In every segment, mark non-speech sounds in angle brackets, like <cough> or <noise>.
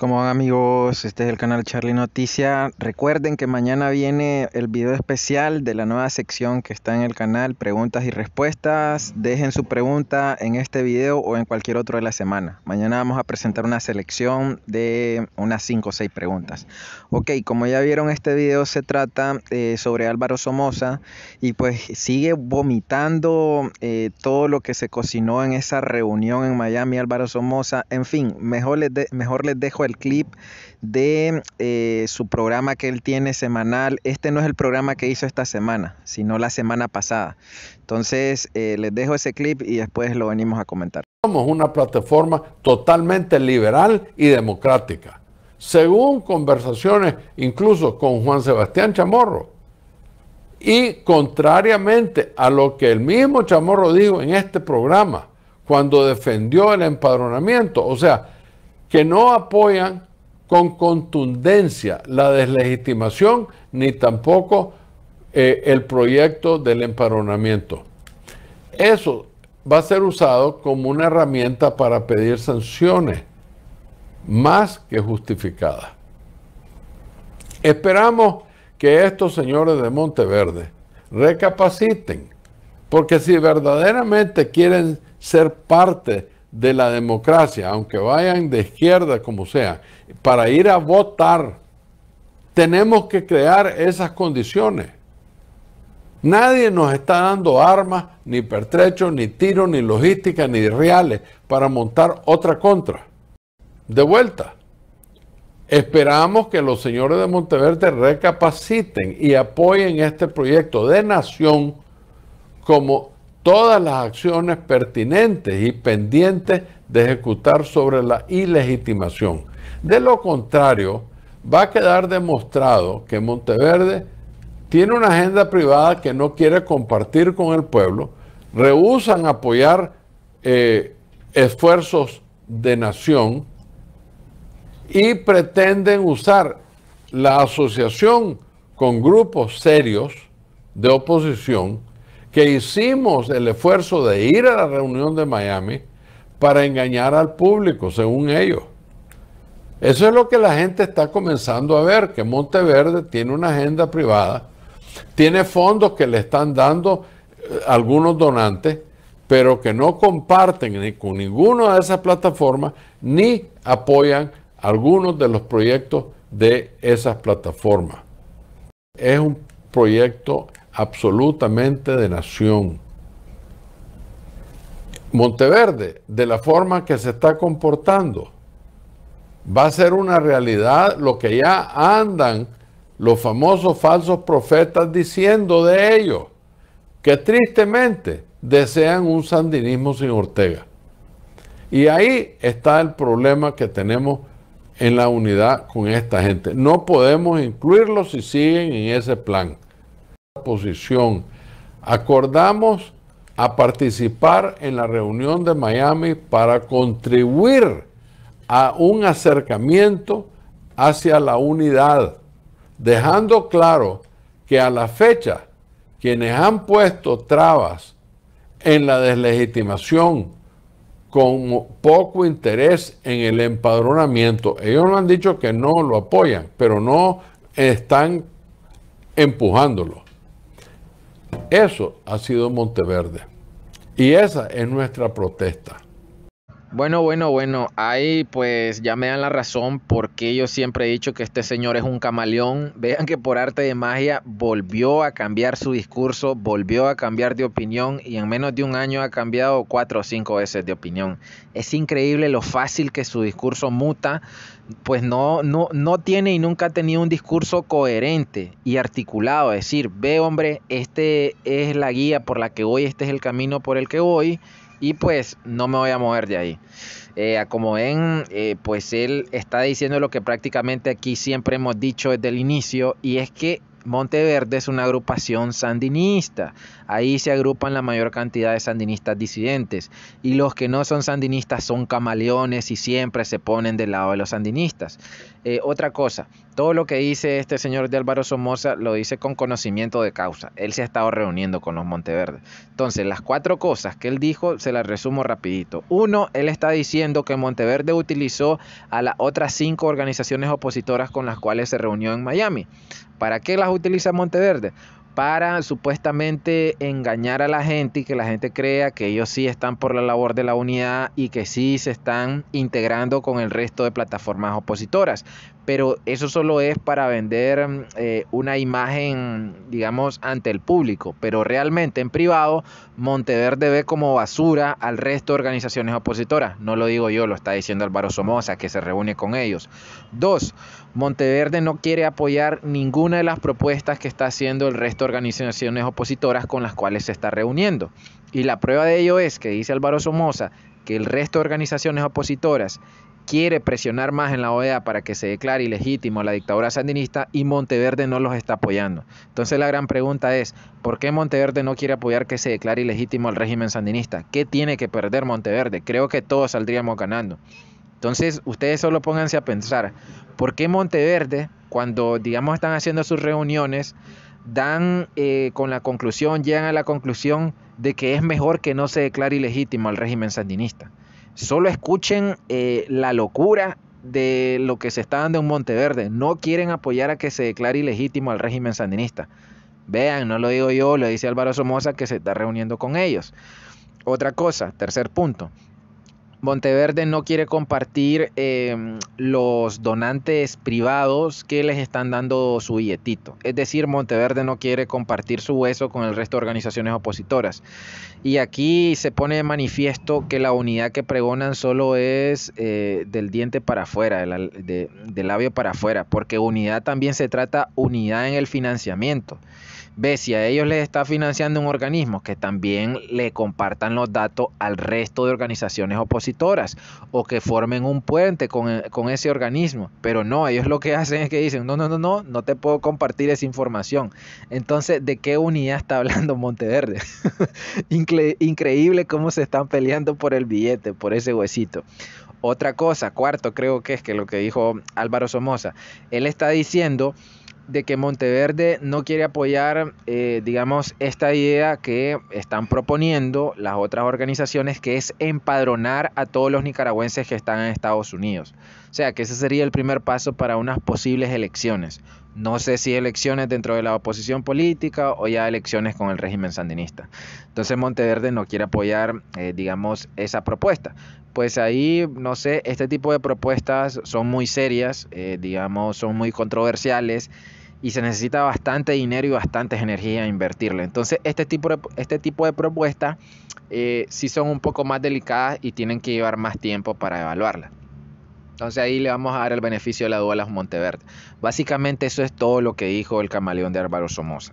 como van amigos? Este es el canal Charlie Noticia. Recuerden que mañana viene el video especial de la nueva sección que está en el canal, preguntas y respuestas. Dejen su pregunta en este video o en cualquier otro de la semana. Mañana vamos a presentar una selección de unas 5 o 6 preguntas. Ok, como ya vieron este video se trata eh, sobre Álvaro Somoza y pues sigue vomitando eh, todo lo que se cocinó en esa reunión en Miami Álvaro Somoza. En fin, mejor les, mejor les dejo el clip de eh, su programa que él tiene semanal. Este no es el programa que hizo esta semana, sino la semana pasada. Entonces, eh, les dejo ese clip y después lo venimos a comentar. Somos una plataforma totalmente liberal y democrática. Según conversaciones incluso con Juan Sebastián Chamorro, y contrariamente a lo que el mismo Chamorro dijo en este programa, cuando defendió el empadronamiento, o sea, que no apoyan con contundencia la deslegitimación ni tampoco eh, el proyecto del emparonamiento. Eso va a ser usado como una herramienta para pedir sanciones más que justificadas. Esperamos que estos señores de Monteverde recapaciten, porque si verdaderamente quieren ser parte de la democracia, aunque vayan de izquierda, como sea, para ir a votar, tenemos que crear esas condiciones. Nadie nos está dando armas, ni pertrechos, ni tiros, ni logística, ni reales para montar otra contra. De vuelta, esperamos que los señores de Monteverde recapaciten y apoyen este proyecto de nación como todas las acciones pertinentes y pendientes de ejecutar sobre la ilegitimación. De lo contrario, va a quedar demostrado que Monteverde tiene una agenda privada que no quiere compartir con el pueblo, rehúsan apoyar eh, esfuerzos de nación y pretenden usar la asociación con grupos serios de oposición que hicimos el esfuerzo de ir a la reunión de Miami para engañar al público, según ellos. Eso es lo que la gente está comenzando a ver, que Monteverde tiene una agenda privada, tiene fondos que le están dando eh, algunos donantes, pero que no comparten ni con ninguna de esas plataformas ni apoyan algunos de los proyectos de esas plataformas. Es un proyecto absolutamente de nación. Monteverde, de la forma que se está comportando, va a ser una realidad lo que ya andan los famosos falsos profetas diciendo de ellos, que tristemente desean un sandinismo sin Ortega. Y ahí está el problema que tenemos en la unidad con esta gente. No podemos incluirlos si siguen en ese plan posición. Acordamos a participar en la reunión de Miami para contribuir a un acercamiento hacia la unidad, dejando claro que a la fecha quienes han puesto trabas en la deslegitimación con poco interés en el empadronamiento, ellos no han dicho que no lo apoyan, pero no están empujándolo. Eso ha sido Monteverde. Y esa es nuestra protesta. Bueno, bueno, bueno, ahí pues ya me dan la razón porque yo siempre he dicho que este señor es un camaleón. <laughs> Vean que por arte de magia volvió a cambiar su discurso, volvió a cambiar de opinión y en menos de un año ha cambiado cuatro o cinco veces de opinión. Es increíble lo fácil que su discurso muta, pues no, no, no tiene y nunca ha tenido un discurso coherente y articulado. Es decir, ve hombre, este es la guía por la que voy, este es el camino por el que voy y pues no me voy a mover de ahí. Eh, como ven, eh, pues él está diciendo lo que prácticamente aquí siempre hemos dicho desde el inicio y es que Monteverde es una agrupación sandinista. Ahí se agrupan la mayor cantidad de sandinistas disidentes. Y los que no son sandinistas son camaleones y siempre se ponen del lado de los sandinistas. Eh, otra cosa, todo lo que dice este señor de Álvaro Somoza lo dice con conocimiento de causa. Él se ha estado reuniendo con los Monteverde. Entonces, las cuatro cosas que él dijo se las resumo rapidito. Uno, él está diciendo que Monteverde utilizó a las otras cinco organizaciones opositoras con las cuales se reunió en Miami. ¿Para qué las utiliza Monteverde? para supuestamente engañar a la gente y que la gente crea que ellos sí están por la labor de la unidad y que sí se están integrando con el resto de plataformas opositoras pero eso solo es para vender mm, eh, una imagen, digamos, ante el público. Pero realmente en privado, Monteverde ve como basura al resto de organizaciones opositoras. No lo digo yo, lo está diciendo Álvaro Somoza, que se reúne con ellos. Dos, Monteverde no quiere apoyar ninguna de las propuestas que está haciendo el resto de organizaciones opositoras con las cuales se está reuniendo. Y la prueba de ello es que dice Álvaro Somoza que el resto de organizaciones opositoras quiere presionar más en la OEA para que se declare ilegítimo la dictadura sandinista y Monteverde no los está apoyando. Entonces la gran pregunta es, ¿por qué Monteverde no quiere apoyar que se declare ilegítimo el régimen sandinista? ¿Qué tiene que perder Monteverde? Creo que todos saldríamos ganando. Entonces ustedes solo pónganse a pensar, ¿por qué Monteverde, cuando digamos están haciendo sus reuniones, dan eh, con la conclusión, llegan a la conclusión de que es mejor que no se declare ilegítimo al régimen sandinista? Solo escuchen eh, la locura de lo que se está dando en Monteverde. No quieren apoyar a que se declare ilegítimo al régimen sandinista. Vean, no lo digo yo, lo dice Álvaro Somoza que se está reuniendo con ellos. Otra cosa, tercer punto, Monteverde no quiere compartir em, los donantes privados que les están dando su billetito. Es decir, Monteverde no quiere compartir su hueso con el resto de organizaciones opositoras. Y aquí se pone de manifiesto que la unidad que pregonan solo es eh, del diente para afuera, del, labio para afuera, porque unidad también se trata unidad en el financiamiento. Ve, si a ellos les está financiando un organismo, que también le compartan los datos al resto de organizaciones opositoras o que formen un puente con, e, con ese organismo. Pero no, ellos lo que hacen es que dicen, no, no, no, no, no te puedo compartir esa información. Entonces, ¿de qué unidad está hablando Monteverde? <laughs> increíble cómo se están peleando por el billete, por ese huesito. Otra cosa, cuarto creo que es que lo que dijo Álvaro Somoza, él está diciendo de que Monteverde no quiere apoyar, eh, digamos, esta idea que están proponiendo las otras organizaciones, que es empadronar a todos los nicaragüenses que están en Estados Unidos. O sea, que ese sería el primer paso para unas posibles elecciones. No sé si elecciones dentro de la oposición política o ya elecciones con el régimen sandinista. Entonces Monteverde no quiere apoyar, eh, digamos, esa propuesta. Pues ahí, no sé, este tipo de propuestas son muy serias, eh, digamos, son muy controversiales y se necesita bastante dinero y bastantes energías a invertirle. Entonces, este tipo de, este tipo de propuestas eh, sí son un poco más delicadas y tienen que llevar más tiempo para evaluarla. Entonces ahí le vamos a dar el beneficio de la duda a Monteverde. Básicamente eso es todo lo que dijo el camaleón de Álvaro Somoza.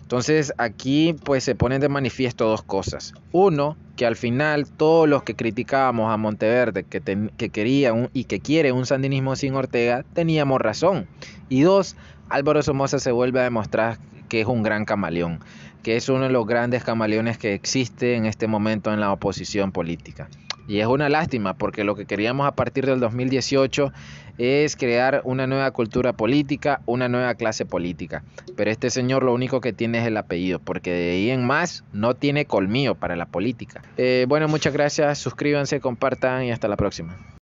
Entonces aquí pues se ponen de manifiesto dos cosas. Uno, que al final todos los que criticábamos a Monteverde que, quería y que quiere un sandinismo sin Ortega, teníamos razón. Y dos, Álvaro Somoza se vuelve a demostrar que es un gran camaleón, que es uno de los grandes camaleones que existe en este momento en la oposición política. Y es una lástima porque lo que queríamos a partir del 2018 es crear una nueva cultura política, una nueva clase política. Pero este señor lo único que tiene es el apellido, porque de ahí en más no tiene colmillo para la política. Eh, bueno, muchas gracias, suscríbanse, compartan y hasta la próxima.